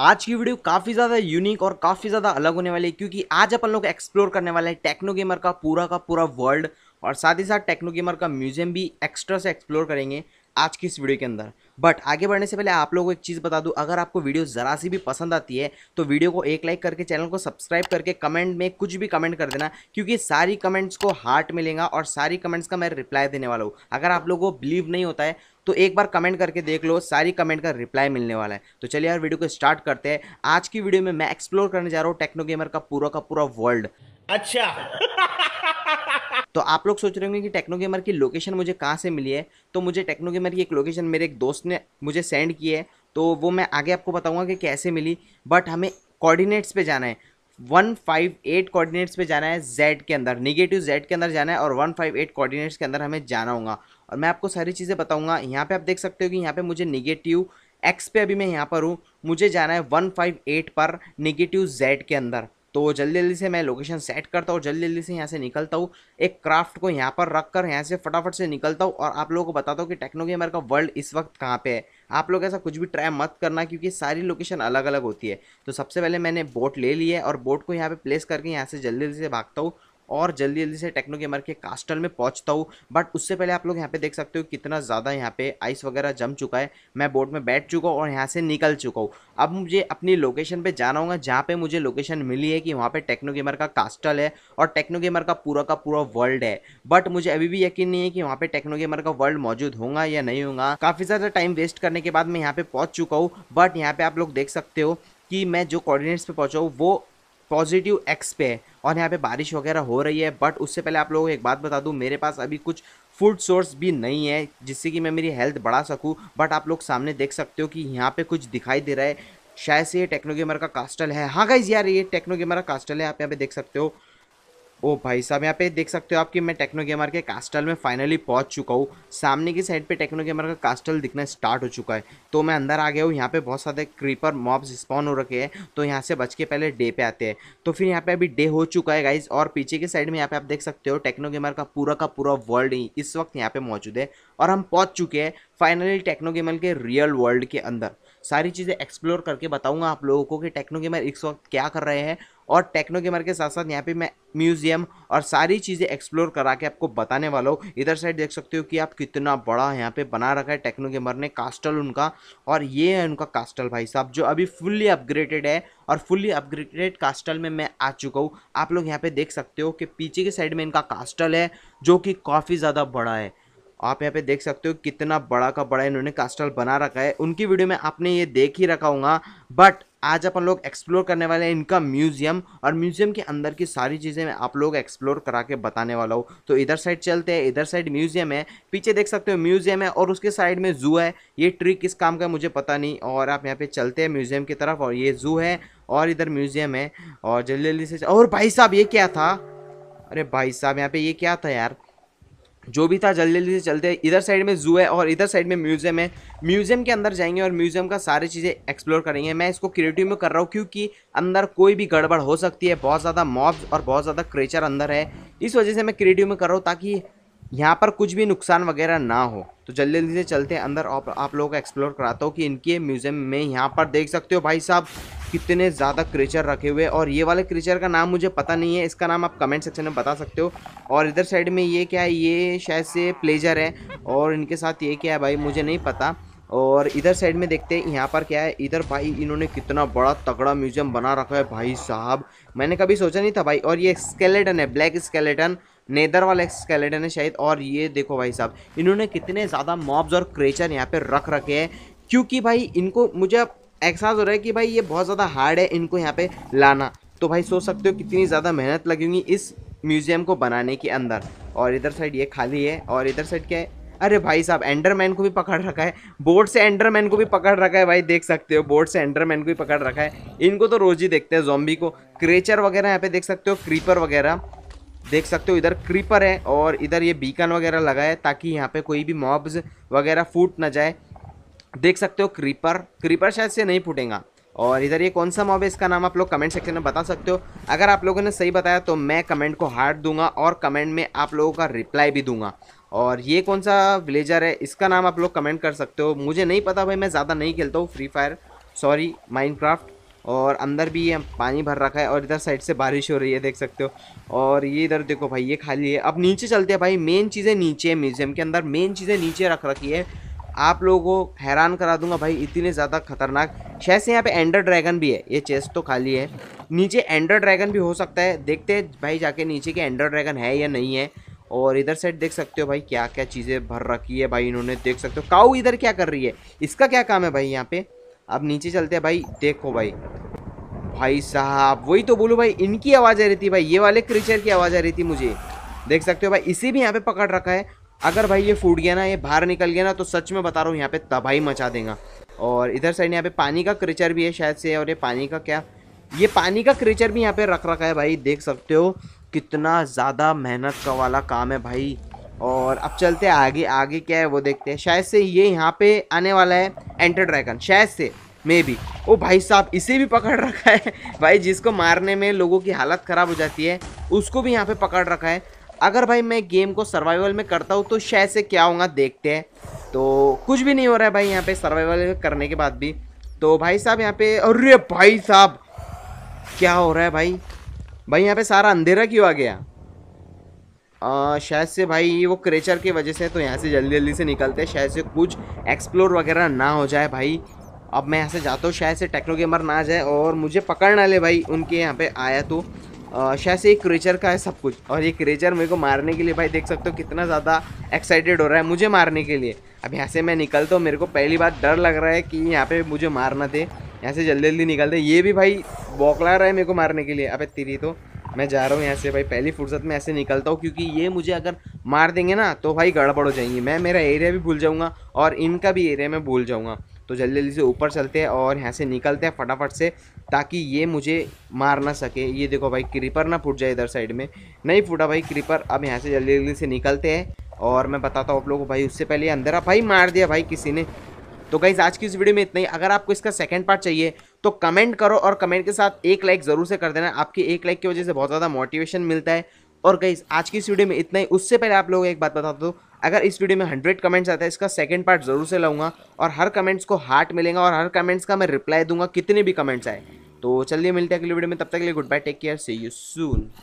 आज की वीडियो काफ़ी ज़्यादा यूनिक और काफ़ी ज़्यादा अलग होने वाली है क्योंकि आज अपन लोग एक्सप्लोर करने वाले हैं टेक्नो गेमर का पूरा का पूरा वर्ल्ड और साथ ही साथ टेक्नो गेमर का म्यूजियम भी एक्स्ट्रा से एक्सप्लोर करेंगे आज की इस वीडियो के अंदर बट आगे बढ़ने से पहले आप लोगों को एक चीज़ बता दूँ अगर आपको वीडियो ज़रा सी भी पसंद आती है तो वीडियो को एक लाइक करके चैनल को सब्सक्राइब करके कमेंट में कुछ भी कमेंट कर देना क्योंकि सारी कमेंट्स को हार्ट मिलेगा और सारी कमेंट्स का मैं रिप्लाई देने वाला हूँ अगर आप लोगों को बिलीव नहीं होता है तो एक बार कमेंट करके देख लो सारी कमेंट का रिप्लाई मिलने वाला है तो चलिए यार वीडियो को स्टार्ट करते हैं आज की वीडियो में मैं एक्सप्लोर करने जा रहा हूँ टेक्नो गेमर का पूरा का पूरा वर्ल्ड अच्छा तो आप लोग सोच रहे होंगे कि टेक्नो गेमर की लोकेशन मुझे कहाँ से मिली है तो मुझे टेक्नो गेमर की एक लोकेशन मेरे एक दोस्त ने मुझे सेंड की है तो वो मैं आगे आपको बताऊंगा कि कैसे मिली बट हमें कोऑर्डिनेट्स पे जाना है वन फाइव एट कोऑर्डिनेट्स पे जाना है जेड के अंदर निगेटिव जेड के अंदर जाना है और वन फाइव एट कोऑर्डिनेट्स के अंदर हमें जाना होगा और मैं आपको सारी चीज़ें बताऊंगा यहाँ पे आप देख सकते हो कि यहाँ पे मुझे निगेटिव एक्स पे अभी मैं यहाँ पर हूँ मुझे जाना है वन फाइव एट पर निगेटिव जेड के अंदर तो जल्दी जल्दी से मैं लोकेशन सेट करता हूँ जल्दी जल्दी से यहाँ से निकलता हूँ एक क्राफ्ट को यहाँ पर रख कर यहाँ से फटाफट से निकलता हूँ और आप लोगों को बताता हूँ कि टेक्नो गेमर का वर्ल्ड इस वक्त कहाँ पे है आप लोग ऐसा कुछ भी ट्राई मत करना क्योंकि सारी लोकेशन अलग अलग होती है तो सबसे पहले मैंने बोट ले ली है और बोट को यहाँ पर प्लेस करके यहाँ से जल्दी जल्दी से भागता हूँ और जल्दी जल्दी से टेक्नो गेमर के कास्टल में पहुंचता हूँ बट उससे पहले आप लोग यहाँ पे देख सकते हो कितना ज़्यादा यहाँ पे आइस वगैरह जम चुका है मैं बोट में बैठ चुका हूँ और यहाँ से निकल चुका हूँ अब मुझे अपनी लोकेशन पे जाना होगा जहाँ पे मुझे लोकेशन मिली है कि वहाँ पे टेक्नो गेमर का कास्टल है और टेक्नो गेमर का पूरा का पूरा वर्ल्ड है बट मुझे अभी भी यकीन नहीं है कि वहाँ पे टेक्नो गेमर का वर्ल्ड मौजूद होगा या नहीं होगा काफ़ी ज़्यादा टाइम वेस्ट करने के बाद मैं यहाँ पे पहुँच चुका हूँ बट यहाँ पर आप लोग देख सकते हो कि मैं जो कॉर्डिनेट्स पर पहुँचा हूँ वो पॉजिटिव एक्स पे है और यहाँ पे बारिश वगैरह हो रही है बट उससे पहले आप लोगों को एक बात बता दूँ मेरे पास अभी कुछ फूड सोर्स भी नहीं है जिससे कि मैं मेरी हेल्थ बढ़ा सकूँ बट आप लोग सामने देख सकते हो कि यहाँ पे कुछ दिखाई दे रहा है शायद से ये टेक्नो गेमर का कास्टल है हाँ गाइज यार ये टेक्नो गेमर का कास्टल है आप यहाँ पे देख सकते हो ओ भाई साहब यहाँ पे देख सकते हो आप कि मैं टेक्नो गेमर के कास्टल में फाइनली पहुँच चुका हूँ सामने की साइड पे टेक्नो गेमर का कास्टल दिखना स्टार्ट हो चुका है तो मैं अंदर आ गया हूँ यहाँ पे बहुत सारे क्रीपर मॉब्स स्पॉन हो रखे हैं तो यहाँ से बच के पहले डे पे आते हैं तो फिर यहाँ पे अभी डे हो चुका है गाइज और पीछे की साइड में यहाँ पे आप देख सकते हो टेक्नो गेमर का पूरा का पूरा वर्ल्ड इस वक्त यहाँ पे मौजूद है और हम पहुँच चुके हैं फाइनली टेक्नो गेमर के रियल वर्ल्ड के अंदर सारी चीज़ें एक्सप्लोर करके बताऊँगा आप लोगों को कि टेक्नो गेमर इस वक्त क्या कर रहे हैं और टेक्नो गेमर के साथ साथ यहाँ पे मैं म्यूज़ियम और सारी चीज़ें एक्सप्लोर करा के आपको बताने वाला हूँ इधर साइड देख सकते हो कि आप कितना बड़ा यहाँ पे बना रखा है टेक्नो गेमर ने कास्टल उनका और ये है उनका कास्टल भाई साहब जो अभी फुल्ली अपग्रेडेड है और फुल्ली अपग्रेडेड कास्टल में मैं आ चुका हूँ आप लोग यहाँ पर देख सकते हो कि पीछे के साइड में इनका कास्टल है जो कि काफ़ी ज़्यादा बड़ा है आप यहाँ पे देख सकते हो कितना बड़ा का बड़ा इन्होंने कास्टल बना रखा है उनकी वीडियो में आपने ये देख ही रखा होगा बट आज अपन लोग एक्सप्लोर करने वाले हैं इनका म्यूजियम और म्यूजियम के अंदर की सारी चीज़ें मैं आप लोग एक्सप्लोर करा के बताने वाला हूँ तो इधर साइड चलते हैं इधर साइड म्यूजियम है पीछे देख सकते हो म्यूजियम है और उसके साइड में जू है ये ट्री किस काम का मुझे पता नहीं और आप यहाँ पे चलते हैं म्यूजियम की तरफ और ये जू है और इधर म्यूजियम है और जल्दी जल्दी से और भाई साहब ये क्या था अरे भाई साहब यहाँ पे ये क्या था यार जो भी था जल्दी जल्दी से चलते हैं इधर साइड में जू है और इधर साइड में म्यूजियम है म्यूजियम के अंदर जाएंगे और म्यूजियम का सारी चीज़ें एक्सप्लोर करेंगे मैं इसको क्रिएटिव में कर रहा हूँ क्योंकि अंदर कोई भी गड़बड़ हो सकती है बहुत ज़्यादा मॉब्स और बहुत ज़्यादा क्रेचर अंदर है इस वजह से मैं क्रिएटिव में कर रहा हूँ ताकि यहाँ पर कुछ भी नुकसान वगैरह ना हो तो जल्दी जल्दी से चलते हैं अंदर आप, आप लोगों को एक्सप्लोर कराता हूँ कि इनके म्यूज़ियम में यहाँ पर देख सकते हो भाई साहब कितने ज़्यादा क्रेचर रखे हुए और ये वाले क्रेचर का नाम मुझे पता नहीं है इसका नाम आप कमेंट सेक्शन में बता सकते हो और इधर साइड में ये क्या है ये शायद से प्लेजर है और इनके साथ ये क्या है भाई मुझे नहीं पता और इधर साइड में देखते हैं यहाँ पर क्या है इधर भाई इन्होंने कितना बड़ा तगड़ा म्यूजियम बना रखा है भाई साहब मैंने कभी सोचा नहीं था भाई और ये स्केलेटन है ब्लैक स्केलेटन नेदर वाला स्केलेटन है शायद और ये देखो भाई साहब इन्होंने कितने ज़्यादा मॉब्स और क्रेचर यहाँ पे रख रखे हैं क्योंकि भाई इनको मुझे एहसास हो रहा है कि भाई ये बहुत ज़्यादा हार्ड है इनको यहाँ पे लाना तो भाई सोच सकते हो कितनी ज़्यादा मेहनत लगेगी इस म्यूज़ियम को बनाने के अंदर और इधर साइड ये खाली है और इधर साइड क्या है अरे भाई साहब एंडरमैन को भी पकड़ रखा है बोर्ड से एंडरमैन को भी पकड़ रखा है भाई देख सकते हो बोर्ड से एंडरमैन को भी पकड़ रखा है इनको तो रोज ही देखते हैं जोम्बी को क्रेचर वगैरह यहाँ पे देख सकते हो क्रीपर वगैरह देख सकते हो इधर क्रीपर है और इधर ये बीकन वगैरह लगा है ताकि यहाँ पे कोई भी मॉब्स वगैरह फूट ना जाए देख सकते हो क्रीपर क्रीपर शायद से नहीं फूटेगा और इधर ये कौन सा मॉब है इसका नाम आप लोग कमेंट सेक्शन में बता सकते हो अगर आप लोगों ने सही बताया तो मैं कमेंट को हार्ट दूंगा और कमेंट में आप लोगों का रिप्लाई भी दूंगा और ये कौन सा विलेजर है इसका नाम आप लोग कमेंट कर सकते हो मुझे नहीं पता भाई मैं ज़्यादा नहीं खेलता हूँ फ्री फायर सॉरी माइनक्राफ्ट और अंदर भी ये पानी भर रखा है और इधर साइड से बारिश हो रही है देख सकते हो और ये इधर देखो भाई ये खाली है अब नीचे चलते हैं भाई मेन चीज़ें नीचे है म्यूज़ियम के अंदर मेन चीज़ें नीचे रख रखी है आप लोगों को हैरान करा दूंगा भाई इतने ज़्यादा खतरनाक शायद से यहाँ पे एंडर ड्रैगन भी है ये चेस्ट तो खाली है नीचे एंडर ड्रैगन भी हो सकता है देखते हैं भाई जाके नीचे के एंडर ड्रैगन है या नहीं है और इधर साइड देख सकते हो भाई क्या क्या चीज़ें भर रखी है भाई इन्होंने देख सकते हो काऊ इधर क्या कर रही है इसका क्या काम है भाई यहाँ पे अब नीचे चलते हैं भाई देखो भाई भाई साहब वही तो बोलो भाई इनकी आवाज़ आ रही थी भाई ये वाले क्रीचर की आवाज़ आ रही थी मुझे देख सकते हो भाई इसे भी यहाँ पे पकड़ रखा है अगर भाई ये फूट गया ना ये बाहर निकल गया ना तो सच में बता रहा हूँ यहाँ पे तबाही मचा देगा और इधर साइड यहाँ पे पानी का क्रिचर भी है शायद से और ये पानी का क्या ये पानी का क्रिचर भी यहाँ पे रख रखा है भाई देख सकते हो कितना ज़्यादा मेहनत का वाला काम है भाई और अब चलते हैं आगे आगे क्या है वो देखते हैं शायद से ये यहाँ पे आने वाला है एंटर ड्रैगन शायद से मे बी ओ भाई साहब इसे भी पकड़ रखा है भाई जिसको मारने में लोगों की हालत ख़राब हो जाती है उसको भी यहाँ पे पकड़ रखा है अगर भाई मैं गेम को सर्वाइवल में करता हूँ तो शायद से क्या होगा देखते हैं तो कुछ भी नहीं हो रहा है भाई यहाँ पे सर्वाइवल करने के बाद भी तो भाई साहब यहाँ पे अरे भाई साहब क्या हो रहा है भाई भाई यहाँ पे सारा अंधेरा क्यों आ गया शायद से भाई वो क्रेचर की वजह से तो यहाँ से जल्दी जल्दी से निकलते हैं शायद से कुछ एक्सप्लोर वगैरह ना हो जाए भाई अब मैं यहाँ से जाता हूँ शायद से टेक्नो गेमर ना आ जाए और मुझे पकड़ ना ले भाई उनके यहाँ पे आया तो शायद से एक क्रेचर का है सब कुछ और ये क्रेचर मेरे को मारने के लिए भाई देख सकते हो कितना ज़्यादा एक्साइटेड हो रहा है मुझे मारने के लिए अब यहाँ से मैं निकलता हूँ मेरे को पहली बार डर लग रहा है कि यहाँ पे मुझे मारना दे यहाँ से जल्दी जल्दी निकलते ये भी भाई बौखला रहा है मेरे को मारने के लिए अब तेरी तो मैं जा रहा हूँ यहाँ से भाई पहली फुर्सत में ऐसे निकलता हूँ क्योंकि ये मुझे अगर मार देंगे ना तो भाई गड़बड़ हो जाएंगी मैं मेरा एरिया भी भूल जाऊँगा और इनका भी एरिया मैं भूल जाऊँगा तो जल्दी जल्दी से ऊपर चलते हैं और यहाँ से निकलते हैं फटाफट से ताकि ये मुझे मार ना सके ये देखो भाई क्रीपर ना फूट जाए इधर साइड में नहीं फूटा भाई क्रीपर अब यहाँ से जल्दी जल्दी से निकलते हैं और मैं बताता हूँ आप लोगों को भाई उससे पहले अंदर भाई मार दिया भाई किसी ने तो गाइज आज की इस वीडियो में इतना ही अगर आपको इसका सेकंड पार्ट चाहिए तो कमेंट करो और कमेंट के साथ एक लाइक ज़रूर से कर देना आपके एक लाइक की वजह से बहुत ज़्यादा मोटिवेशन मिलता है और गाइज आज की इस वीडियो में इतना ही उससे पहले आप लोगों को एक बात बता दो अगर इस वीडियो में हंड्रेड कमेंट्स आता है इसका सेकेंड पार्ट जरूर से लाऊंगा और हर कमेंट्स को हार्ट मिलेगा और हर कमेंट्स का मैं रिप्लाई दूंगा कितने भी कमेंट्स आए तो चलिए मिलते हैं अगले वीडियो में तब तक के लिए good bye take care see you soon